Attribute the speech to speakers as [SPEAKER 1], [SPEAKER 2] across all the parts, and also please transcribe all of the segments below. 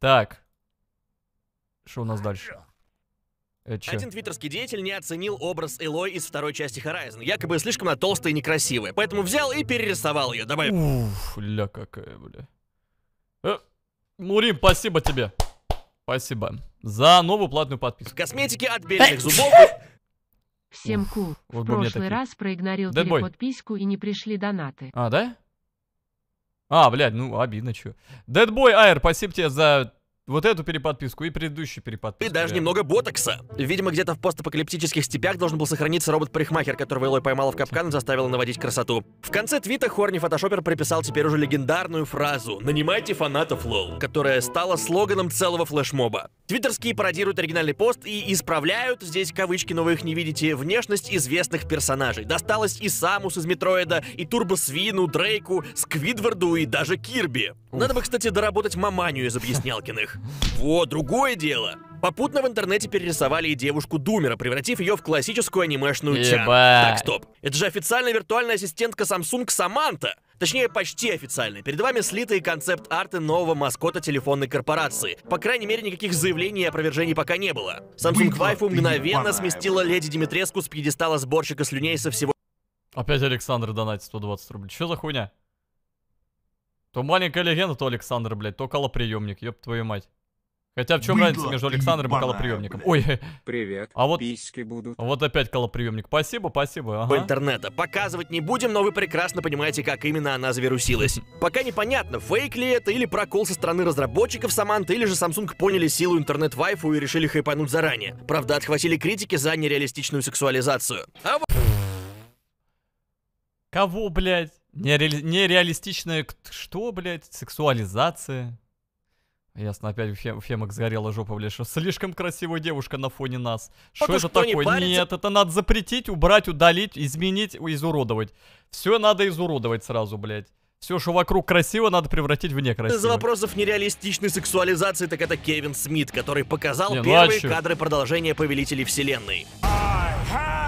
[SPEAKER 1] Так. Что у нас дальше? Э, Один
[SPEAKER 2] твиттерский деятель не оценил образ Элой из второй части Horizon. Якобы слишком она толстая и некрасивая. Поэтому взял и перерисовал ее. Добавил.
[SPEAKER 1] Уф, ля какая, бля. Э, Мурим, спасибо тебе. Спасибо. За новую платную подписку. Косметики от бережных зубов. Всем кул. Вот в прошлый раз
[SPEAKER 2] проигнорил подписку и не пришли донаты.
[SPEAKER 1] А, да? А, блядь, ну обидно, чё. Дэдбой Айр, спасибо тебе
[SPEAKER 2] за вот эту переподписку и предыдущую переподписку. И даже немного ботокса. Видимо, где-то в постапокалиптических степях должен был сохраниться робот-парикмахер, которого Элой поймала в капкан и заставила наводить красоту. В конце твита Хорни Фотошопер приписал теперь уже легендарную фразу «Нанимайте фанатов лол», которая стала слоганом целого флешмоба. Твиттерские пародируют оригинальный пост и исправляют, здесь кавычки, но вы их не видите, внешность известных персонажей. Досталось и Самус из Метроида, и Турбосвину, Дрейку, Сквидварду и даже Кирби. Надо бы, кстати, доработать маманию из объяснялкиных. Во, другое дело. Попутно в интернете перерисовали и девушку Думера, превратив ее в классическую анимешную тяну. Так, стоп. Это же официальная виртуальная ассистентка Samsung Саманта. Точнее, почти официальная. Перед вами слитые концепт-арты нового маскота телефонной корпорации. По крайней мере, никаких заявлений и опровержений пока не было. Samsung Вайфу мгновенно сместила леди Димитреску с пьедестала сборщика слюней со всего...
[SPEAKER 1] Опять Александр донатит 120 рублей. Что за хуйня? То маленькая легенда, то Александр, блядь, то колоприемник, ёб твою мать. Хотя в чем Было разница между Александром и колоприемником? Ой. Привет. А вот письки будут. Вот опять колоприемник. Спасибо, спасибо.
[SPEAKER 2] Ага. Интернета показывать не будем, но вы прекрасно понимаете, как именно она завирусилась. Пока непонятно, фейк ли это или прокол со стороны разработчиков Саманты, или же Samsung поняли силу интернет-вайфу и решили хайпануть заранее. Правда, отхватили критики за нереалистичную сексуализацию. А вот... Кого, блядь?
[SPEAKER 1] Нереали... Нереалистичная... Что, блядь? Сексуализация? Ясно, опять у, Фем, у Фемок сгорела жопа, блядь, что слишком красивая девушка на фоне нас. Что это что такое? Не Нет, это надо запретить, убрать, удалить, изменить, изуродовать. Все надо изуродовать сразу, блядь. Все, что вокруг красиво, надо превратить в некрасиво. Из
[SPEAKER 2] вопросов нереалистичной сексуализации, так это Кевин Смит, который показал Не, ну, а первые а кадры продолжения Повелителей Вселенной. I have...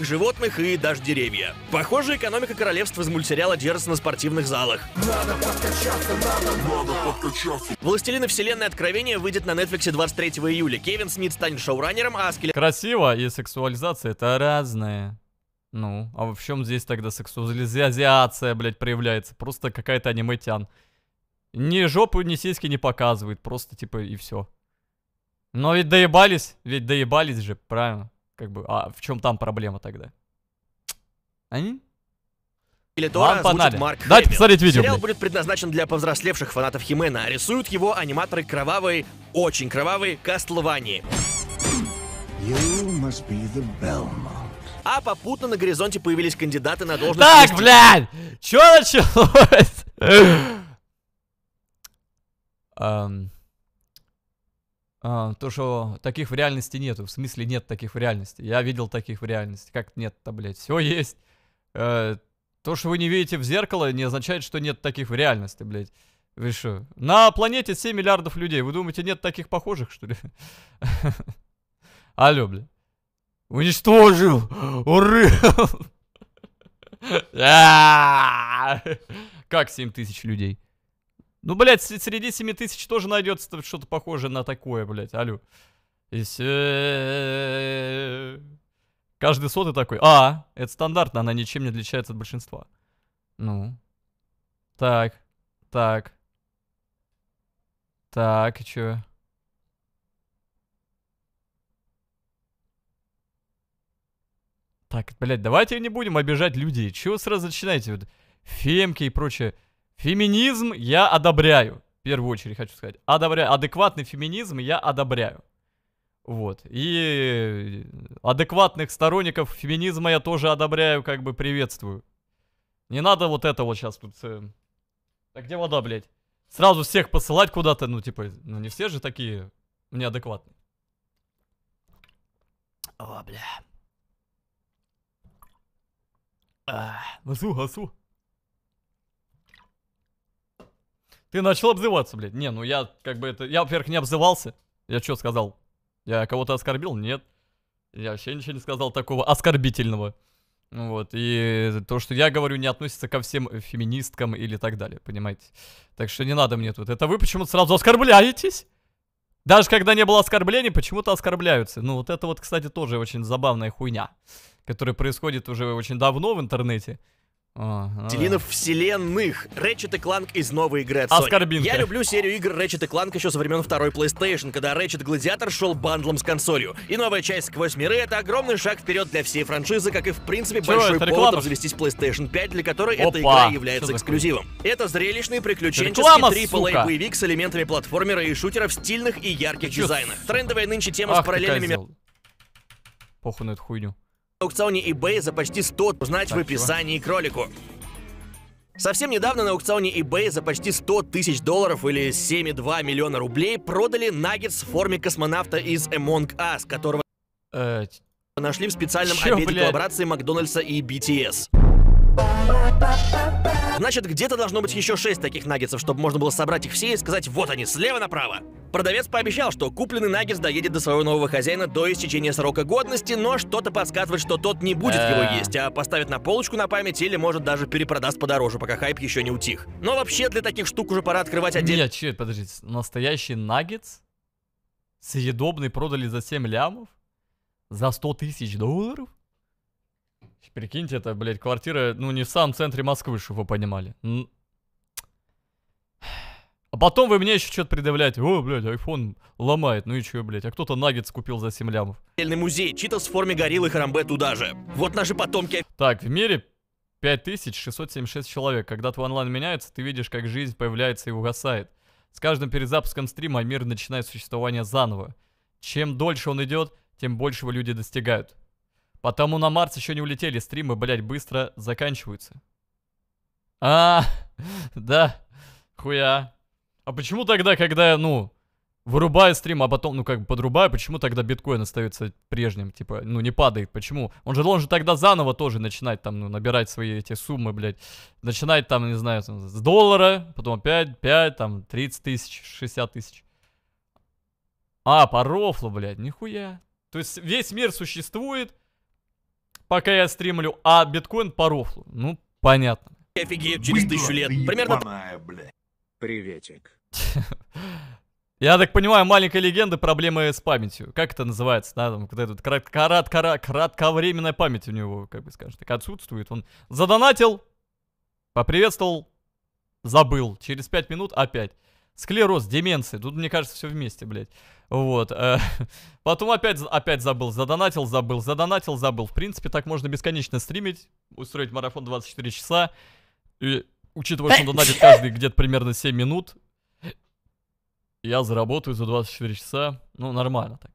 [SPEAKER 2] животных и даже деревья. Похоже, экономика королевства из мультсериала держится на спортивных залах. Надо надо, надо «Властелины вселенной откровения» выйдет на Netflix 23 июля. Кевин Смит станет шоураннером, а Скелет...
[SPEAKER 1] Красиво и сексуализация это разное. Ну, а в чем здесь тогда сексуализация, блядь, проявляется? Просто какая-то аниметян. Ни жопу, ни сиськи не показывает, просто типа и все. Но ведь доебались, ведь доебались же, правильно. Как бы, а в чем там проблема тогда? Они? Или Тора озвучит Марк Дайте Хэвилл. посмотреть видео. Сериал блядь.
[SPEAKER 2] будет предназначен для повзрослевших фанатов Химена. Рисуют его аниматоры кровавые, очень кровавые Кастлвании. А попутно на горизонте появились кандидаты на должность... Так, блядь! Чё началось?
[SPEAKER 1] um... А, то, что таких в реальности нету. В смысле, нет таких в реальности. Я видел таких в реальности. Как нет-то, блядь? Все есть. Э, то, что вы не видите в зеркало, не означает, что нет таких в реальности, блядь. Вы что? На планете 7 миллиардов людей. Вы думаете, нет таких похожих, что ли? Алло, блядь. Уничтожил! Урыл! А! Как 7 тысяч людей? Ну, блядь, среди 7 тысяч тоже найдется что-то похожее на такое, блядь, алю. Каждый сотый такой. А, это стандартно, она ничем не отличается от большинства. Ну. Так. Так. Так, и чё? Так, блядь, давайте не будем обижать людей. Чего сразу начинаете? Вот, фемки и прочее. Феминизм я одобряю. В первую очередь хочу сказать. Одобряю. Адекватный феминизм я одобряю. Вот. И адекватных сторонников феминизма я тоже одобряю, как бы приветствую. Не надо вот это вот сейчас тут... Э, а где вода, блядь? Сразу всех посылать куда-то, ну типа, ну не все же такие неадекватные. О, бля. А, носу, асу. Ты начал обзываться, блядь. Не, ну я как бы это... Я, во-первых, не обзывался. Я что сказал? Я кого-то оскорбил? Нет. Я вообще ничего не сказал такого оскорбительного. Ну вот, и то, что я говорю, не относится ко всем феминисткам или так далее, понимаете? Так что не надо мне тут. Это вы почему-то сразу оскорбляетесь? Даже когда не было оскорблений, почему-то оскорбляются. Ну, вот это вот, кстати, тоже очень забавная хуйня, которая происходит уже очень давно в интернете. О, ну Делинов
[SPEAKER 2] да. вселенных. и Кланк из новой игры от Sony. Я люблю серию игр и Кланк еще со времен второй PlayStation, когда Ratchet Гладиатор шел бандлом с консолью. И новая часть Сквозь миры — это огромный шаг вперед для всей франшизы, как и, в принципе, Чего, большой повод реклама? завестись PlayStation 5, для которой Опа. эта игра является эксклюзивом. Это зрелищный приключенческий AAA-боевик с элементами платформера и шутера в стильных и ярких Чё? дизайнах. Трендовая нынче тема Ах, с параллельными...
[SPEAKER 1] Похуй на эту хуйню
[SPEAKER 2] аукционе eBay за почти 100 узнать в описании к ролику. Совсем недавно на аукционе eBay за почти 100 тысяч долларов или 7,2 миллиона рублей продали наггетс в форме космонавта из Among Us, которого э, нашли в специальном Чё, обеде блядь? коллаборации Макдональдса и BTS. Значит, где-то должно быть еще 6 таких наггетсов, чтобы можно было собрать их все и сказать «Вот они, слева направо!» Продавец пообещал, что купленный наггетс доедет до своего нового хозяина до истечения срока годности, но что-то подсказывает, что тот не будет его есть, а поставит на полочку на память или, может, даже перепродаст подороже, пока хайп еще не утих. Но вообще для таких
[SPEAKER 1] штук уже пора открывать отдельно. Нет, че, подождите, настоящий наггетс? Съедобный продали за 7 лямов? За 100 тысяч долларов? Прикиньте, это, блядь, квартира, ну, не в самом центре Москвы, чтобы вы понимали. А потом вы мне еще что-то предъявляете. О, блядь, iPhone ломает. Ну и че, блядь, а кто-то наггетс купил за 7 лямов.
[SPEAKER 2] музей, читас в форме гориллы Харамбе туда же. Вот
[SPEAKER 1] наши потомки. Так, в мире 5676 человек. Когда твой онлайн меняется, ты видишь, как жизнь появляется и угасает. С каждым перезапуском стрима мир начинает существование заново. Чем дольше он идет, тем большего люди достигают. Потому на Марс еще не улетели, стримы, блядь, быстро заканчиваются. А, да, хуя. А почему тогда, когда, ну, вырубаю стрим, а потом, ну, как бы подрубаю, почему тогда биткоин остается прежним, типа, ну, не падает, почему? Он же должен тогда заново тоже начинать, там, ну, набирать свои эти суммы, блядь, начинать, там, не знаю, там, с доллара, потом опять 5, там, 30 тысяч, 60 тысяч. А, по рофлу, блядь, нихуя. То есть весь мир существует, пока я стримлю, а биткоин по рофлу. Ну, понятно. Офигеет через тысячу лет. Примерно...
[SPEAKER 2] Ебаная, блядь. Приветик.
[SPEAKER 1] Я так понимаю, маленькая легенда проблемы с памятью. Как это называется? Да, там, вот этот крат, крат, крат, кратковременная память у него, как бы скажем так, отсутствует. Он задонатил, поприветствовал, забыл. Через пять минут опять. Склероз, деменция. Тут, мне кажется, все вместе, блядь. Вот. Э, потом опять, опять забыл, задонатил, забыл, задонатил, забыл. В принципе, так можно бесконечно стримить, устроить марафон 24 часа. И Учитывая, что он донатит каждый где-то примерно 7 минут, я заработаю за 24 часа, ну, нормально так.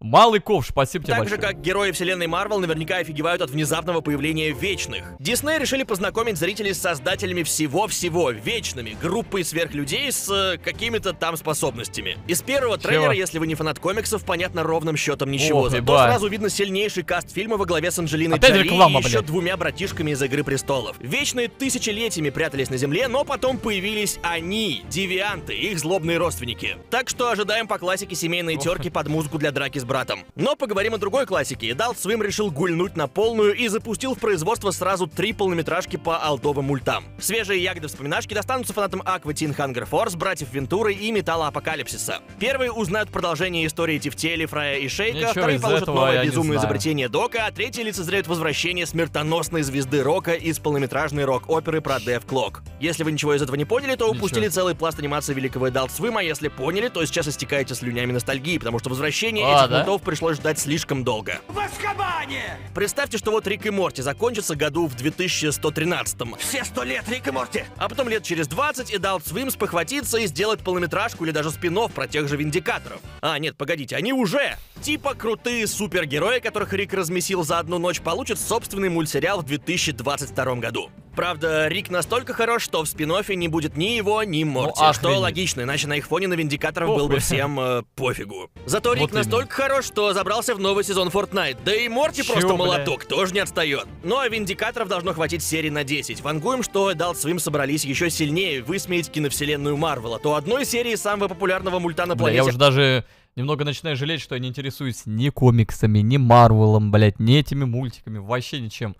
[SPEAKER 1] Малый ковш, спасибо тебе Так большое.
[SPEAKER 2] же, как герои вселенной Марвел наверняка офигевают от внезапного появления Вечных. Дисней решили познакомить зрителей с создателями всего-всего, Вечными, группой сверхлюдей с э, какими-то там способностями. Из первого Чего? трейлера, если вы не фанат комиксов, понятно ровным счетом ничего, О, зато ебать. сразу видно сильнейший каст фильма во главе с Анджелиной Опять а Джоли реклама, и еще блядь. двумя братишками из «Игры престолов». Вечные тысячелетиями прятались на земле, но потом появились они, девианты, их злобные родственники. Так что ожидаем по классике семейные терки под музыку для драки с братом. Но поговорим о другой классике. Эдалт своим решил гульнуть на полную и запустил в производство сразу три полнометражки по алдовым мультам. Свежие ягоды вспоминашки достанутся фанатам Аквы Тин Хангер Форс, Братьев Вентуры и Металла Апокалипсиса. Первые узнают продолжение истории Тефтели, Фрая и Шейка, Ничего вторые получат новое безумное изобретение Дока, а третьи лицезреют возвращение смертоносной звезды рока из полнометражной рок-оперы про Дэв Клок. Если вы ничего из этого не поняли, то упустили ничего. целый пласт анимации великого Эдалт Свима, а если поняли, то сейчас истекаете слюнями ностальгии, потому что возвращение а, этих да? готов пришлось ждать слишком долго. В Аскабане! Представьте, что вот Рик и Морти закончится году в 2113-м. Все сто лет Рик и Морти! А потом лет через 20 и дал Свимс похватится и сделать полнометражку или даже спин про тех же Виндикаторов. А, нет, погодите, они уже! Типа крутые супергерои, которых Рик размесил за одну ночь, получат собственный мультсериал в 2022 году. Правда, Рик настолько хорош, что в спин не будет ни его, ни ну, Морти. Ну, что логично, иначе на их фоне на Виндикаторов Похуй. был бы всем э, пофигу. Зато Рик вот настолько хорош, что забрался в новый сезон Fortnite. Да и Морти Чё, просто бля? молоток, тоже не отстает. Ну а Виндикаторов должно хватить серии на 10. Вангуем, что Adult Swim собрались еще сильнее высмеять киновселенную Марвела. То одной серии самого популярного мульта на планете... Бля, я уже
[SPEAKER 1] даже немного начинаю жалеть, что я не интересуюсь ни комиксами, ни Марвелом, блядь, ни этими мультиками, вообще ничем.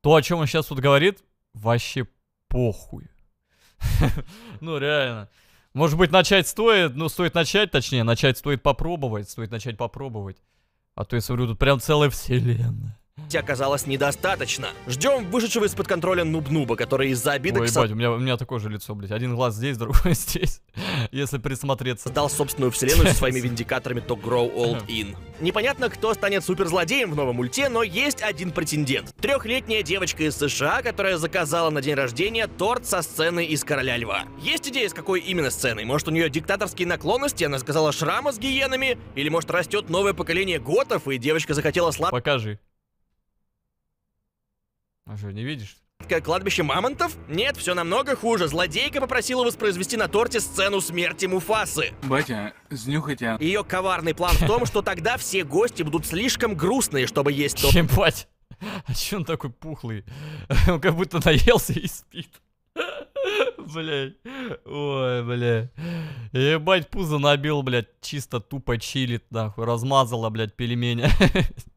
[SPEAKER 1] То, о чем он сейчас тут говорит, вообще похуй.
[SPEAKER 2] Ну, реально.
[SPEAKER 1] Может быть, начать стоит, ну, стоит начать, точнее, начать стоит попробовать, стоит начать попробовать. А то я смотрю, тут прям целая вселенная.
[SPEAKER 2] Оказалось недостаточно. Ждем вышедшего из-под контроля нуб-нуба, который из-за обидок... Ой, ебать, у
[SPEAKER 1] меня, у меня такое же лицо, блядь.
[SPEAKER 2] Один глаз здесь, другой здесь если присмотреться. Дал собственную вселенную со своими виндикаторами то Grow Old In. Непонятно, кто станет суперзлодеем в новом мульте, но есть один претендент. Трехлетняя девочка из США, которая заказала на день рождения торт со сцены из Короля Льва. Есть идея, с какой именно сценой? Может, у нее диктаторские наклонности, она сказала шрама с гиенами? Или, может, растет новое поколение готов, и девочка захотела слаб? Покажи.
[SPEAKER 1] А что, не видишь?
[SPEAKER 2] Как Кладбище мамонтов? Нет, все намного хуже. Злодейка попросила воспроизвести на торте сцену смерти Муфасы. Батя, снюхайте. Ее коварный план в том, что тогда все гости будут слишком грустные, чтобы есть Чем, бать? А че
[SPEAKER 1] он такой пухлый? Он как будто наелся и спит. Блять, Ой, блядь. Ебать, пузо набил, блядь. Чисто тупо чилит, нахуй. Размазала, блядь, пельмени.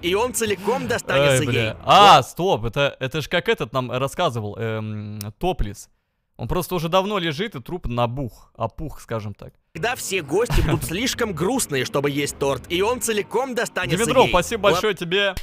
[SPEAKER 1] И он целиком достанется Ай, ей. А, стоп, это, это же как этот нам рассказывал, эм, Топлис. Он просто уже давно лежит, и труп набух, опух, скажем так.
[SPEAKER 2] Когда все гости будут слишком грустные, чтобы есть торт, и он целиком достанется Димитров, ей. спасибо большое тебе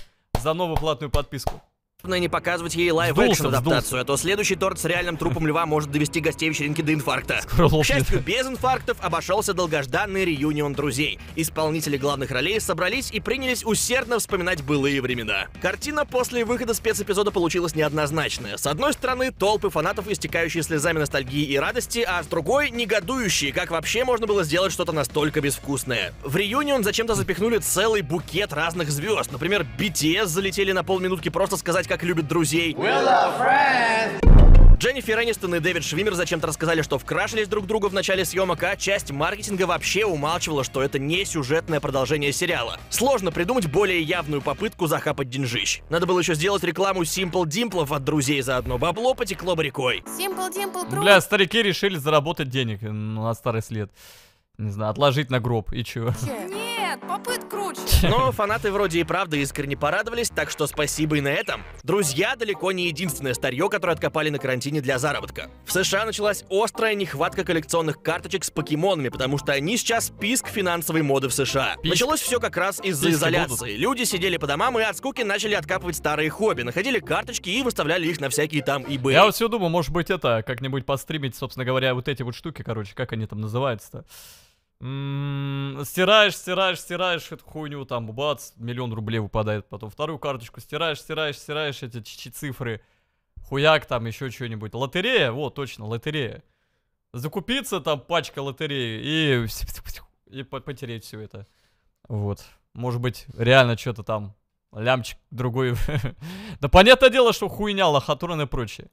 [SPEAKER 2] за новую платную подписку главное не показывать ей лайв-экшн-адаптацию, а то следующий торт с реальным трупом льва может довести гостей вечеринки до инфаркта. К счастью, без инфарктов обошелся долгожданный реюнион друзей. Исполнители главных ролей собрались и принялись усердно вспоминать былые времена. Картина после выхода спецэпизода получилась неоднозначная. С одной стороны, толпы фанатов, истекающие слезами ностальгии и радости, а с другой — негодующие, как вообще можно было сделать что-то настолько безвкусное. В реюнион зачем-то запихнули целый букет разных звезд. Например, BTS залетели на полминутки просто сказать, как как любит друзей. Дженнифер Энистон и Дэвид Швимер зачем-то рассказали, что вкрашились друг друга в начале съемок, а часть маркетинга вообще умалчивала, что это не сюжетное продолжение сериала. Сложно придумать более явную попытку захапать деньжищ. Надо было еще сделать рекламу Simple Димплов от друзей заодно. Бабло потекло бы рекой.
[SPEAKER 1] Simple Dimple круто. Бля, старики решили заработать денег на старый след. Не знаю, отложить на гроб и чё.
[SPEAKER 2] Нет. Нет, попыт круче. Но фанаты вроде и правда искренне порадовались, так что спасибо и на этом. Друзья далеко не единственное старье, которое откопали на карантине для заработка. В США началась острая нехватка коллекционных карточек с покемонами, потому что они сейчас писк финансовой моды в США. Писк. Началось все как раз из-за изоляции. Люди сидели по домам и от скуки начали откапывать старые хобби, находили карточки и выставляли их на всякие там eBay. Я вот все думаю, может быть это как-нибудь
[SPEAKER 1] постримить, собственно говоря, вот эти вот штуки, короче, как они там называются-то? стираешь, стираешь, стираешь эту хуйню, там, бац, миллион рублей выпадает. Потом вторую карточку стираешь, стираешь, стираешь эти цифры. Хуяк там, еще что-нибудь. Лотерея, вот, точно, лотерея. Закупиться там пачка лотереи и, и потереть все это. Вот. Может быть, реально что-то там лямчик другой.
[SPEAKER 2] да понятное дело, что хуйня, лохотурн и прочее.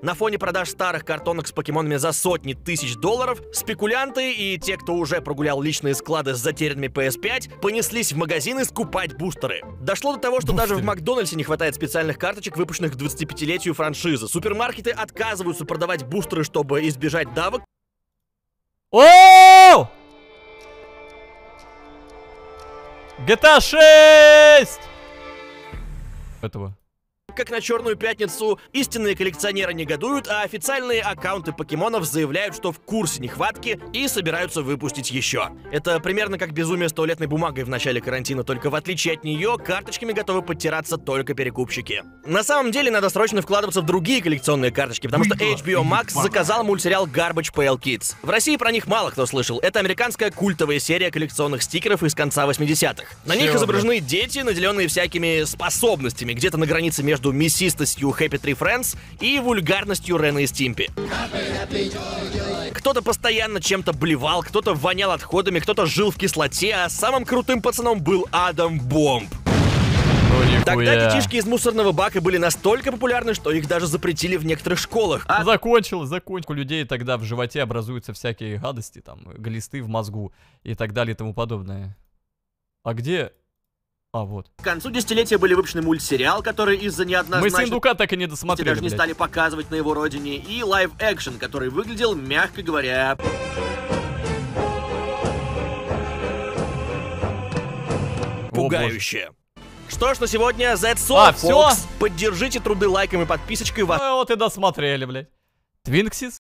[SPEAKER 2] На фоне продаж старых картонок с покемонами за сотни тысяч долларов, спекулянты и те, кто уже прогулял личные склады с затерянными PS5, понеслись в магазины скупать бустеры. Дошло до того, что бустеры. даже в Макдональдсе не хватает специальных карточек, выпущенных к 25-летию франшизы. Супермаркеты отказываются продавать бустеры, чтобы избежать давок. О! -о, -о! GTA 6! Этого как на Черную Пятницу, истинные коллекционеры негодуют, а официальные аккаунты покемонов заявляют, что в курсе нехватки и собираются выпустить еще. Это примерно как безумие с туалетной бумагой в начале карантина, только в отличие от нее, карточками готовы подтираться только перекупщики. На самом деле надо срочно вкладываться в другие коллекционные карточки, потому что HBO Max заказал мультсериал Garbage Pail Kids. В России про них мало кто слышал. Это американская культовая серия коллекционных стикеров из конца 80-х. На них изображены дети, наделенные всякими способностями, где-то на границе между между мясистостью Happy Tree Friends и вульгарностью Рена и Стимпи. Кто-то постоянно чем-то блевал, кто-то вонял отходами, кто-то жил в кислоте, а самым крутым пацаном был Адам Бомб. Тогда детишки из мусорного бака были настолько популярны, что их даже запретили в некоторых школах. А... Закончил, закончил.
[SPEAKER 1] У людей тогда в животе образуются всякие гадости, там, глисты в мозгу и так далее и тому
[SPEAKER 2] подобное. А где а вот. К концу десятилетия были выпущены мультсериал, который из-за неоднозначных Мы Синдука так и не
[SPEAKER 1] досмотрели, Даже не стали
[SPEAKER 2] показывать на его родине. И лайв-экшен, который выглядел, мягко говоря... Пугающе. Что ж, на сегодня за это а, Все? Поддержите труды лайками и подписочкой. Во... Ну, вот и досмотрели, блядь. Твинксис?